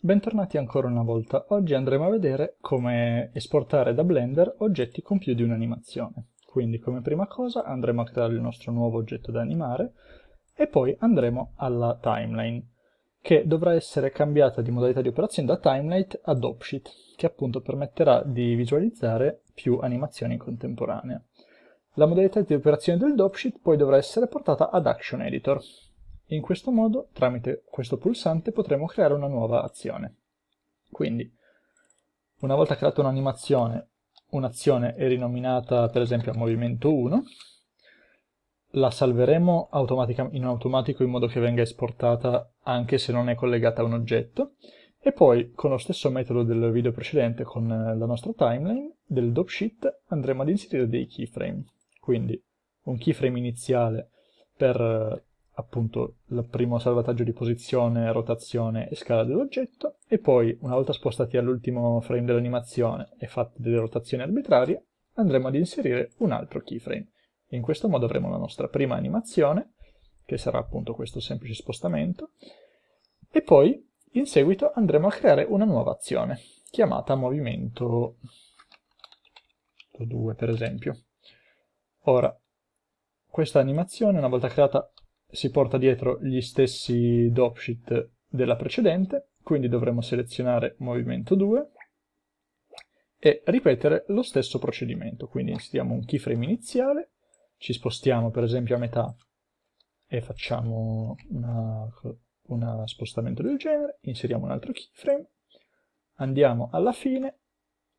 Bentornati ancora una volta, oggi andremo a vedere come esportare da Blender oggetti con più di un'animazione. Quindi come prima cosa andremo a creare il nostro nuovo oggetto da animare e poi andremo alla timeline, che dovrà essere cambiata di modalità di operazione da Timelight a Dopsheet, che appunto permetterà di visualizzare più animazioni in contemporanea. La modalità di operazione del Dopsheet poi dovrà essere portata ad Action Editor, in questo modo, tramite questo pulsante, potremo creare una nuova azione. Quindi, una volta creata un'animazione, un'azione è rinominata per esempio a movimento 1, la salveremo in automatico in modo che venga esportata anche se non è collegata a un oggetto, e poi con lo stesso metodo del video precedente con eh, la nostra timeline del dropsheet andremo ad inserire dei keyframe. Quindi un keyframe iniziale per eh, appunto il primo salvataggio di posizione, rotazione e scala dell'oggetto e poi una volta spostati all'ultimo frame dell'animazione e fatte delle rotazioni arbitrarie andremo ad inserire un altro keyframe. In questo modo avremo la nostra prima animazione che sarà appunto questo semplice spostamento e poi in seguito andremo a creare una nuova azione chiamata movimento 2 per esempio. Ora, questa animazione, una volta creata, si porta dietro gli stessi dropsheet della precedente, quindi dovremo selezionare movimento 2 e ripetere lo stesso procedimento, quindi inseriamo un keyframe iniziale, ci spostiamo per esempio a metà e facciamo un spostamento del genere, inseriamo un altro keyframe, andiamo alla fine,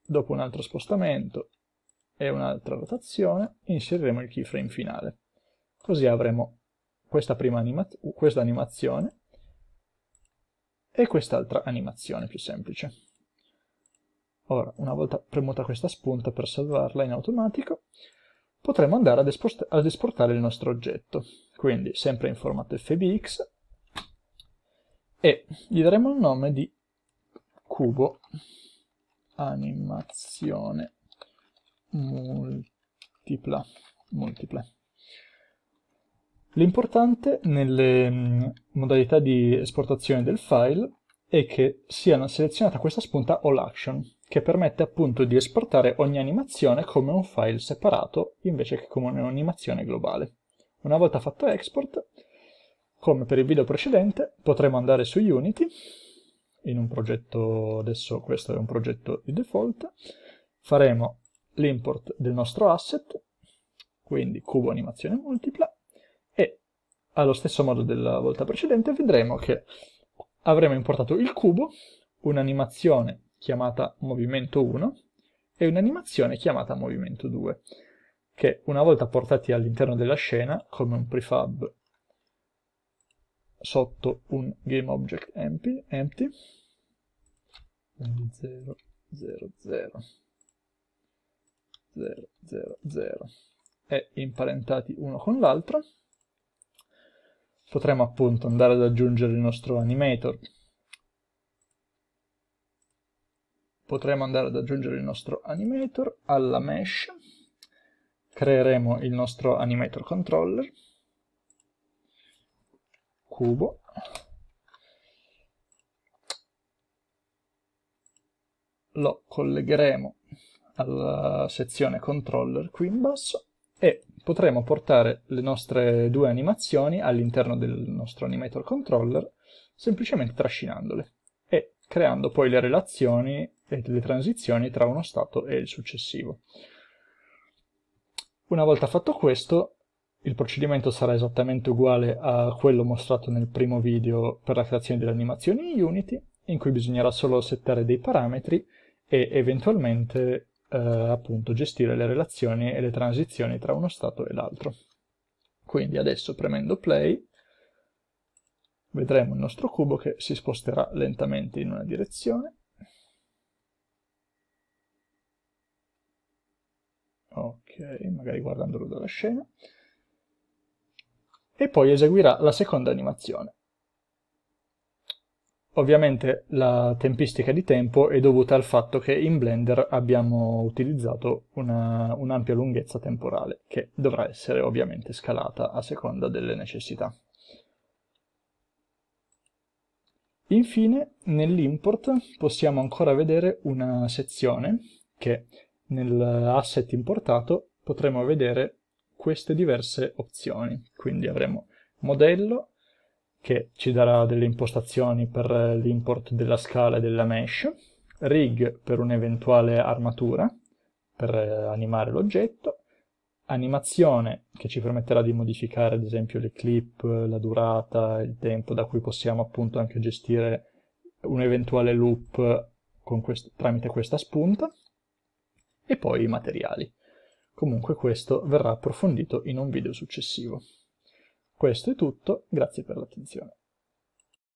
dopo un altro spostamento e un'altra rotazione, inseriremo il keyframe finale. Così avremo questa prima anima questa animazione e quest'altra animazione più semplice. Ora, una volta premuta questa spunta per salvarla in automatico, potremo andare ad, esport ad esportare il nostro oggetto. Quindi, sempre in formato fbx, e gli daremo il nome di cubo animazione multipla. multiple. L'importante nelle mm, modalità di esportazione del file è che sia selezionata questa spunta All Action, che permette appunto di esportare ogni animazione come un file separato invece che come un'animazione globale. Una volta fatto export, come per il video precedente, potremo andare su Unity, in un progetto, adesso questo è un progetto di default, faremo l'import del nostro asset, quindi cubo animazione multipla, allo stesso modo della volta precedente, vedremo che avremo importato il cubo, un'animazione chiamata movimento 1 e un'animazione chiamata movimento 2, che una volta portati all'interno della scena, come un prefab sotto un GameObject empty, empty, quindi 0, 0, 0, 0, 0, 0, e imparentati uno con l'altro, potremmo appunto andare ad aggiungere il nostro animator potremmo andare ad aggiungere il nostro animator alla mesh creeremo il nostro animator controller cubo lo collegheremo alla sezione controller qui in basso e potremo portare le nostre due animazioni all'interno del nostro animator controller semplicemente trascinandole e creando poi le relazioni e le transizioni tra uno stato e il successivo. Una volta fatto questo, il procedimento sarà esattamente uguale a quello mostrato nel primo video per la creazione delle animazioni in Unity, in cui bisognerà solo settare dei parametri e eventualmente eh, appunto gestire le relazioni e le transizioni tra uno stato e l'altro. Quindi adesso premendo play vedremo il nostro cubo che si sposterà lentamente in una direzione. Ok, magari guardandolo dalla scena. E poi eseguirà la seconda animazione. Ovviamente la tempistica di tempo è dovuta al fatto che in Blender abbiamo utilizzato una, un'ampia lunghezza temporale che dovrà essere ovviamente scalata a seconda delle necessità. Infine nell'import possiamo ancora vedere una sezione che nell'asset importato potremo vedere queste diverse opzioni. Quindi avremo modello, che ci darà delle impostazioni per l'import della scala e della mesh, rig per un'eventuale armatura, per animare l'oggetto, animazione che ci permetterà di modificare ad esempio le clip, la durata, il tempo da cui possiamo appunto anche gestire un eventuale loop quest tramite questa spunta e poi i materiali. Comunque questo verrà approfondito in un video successivo. Questo è tutto, grazie per l'attenzione.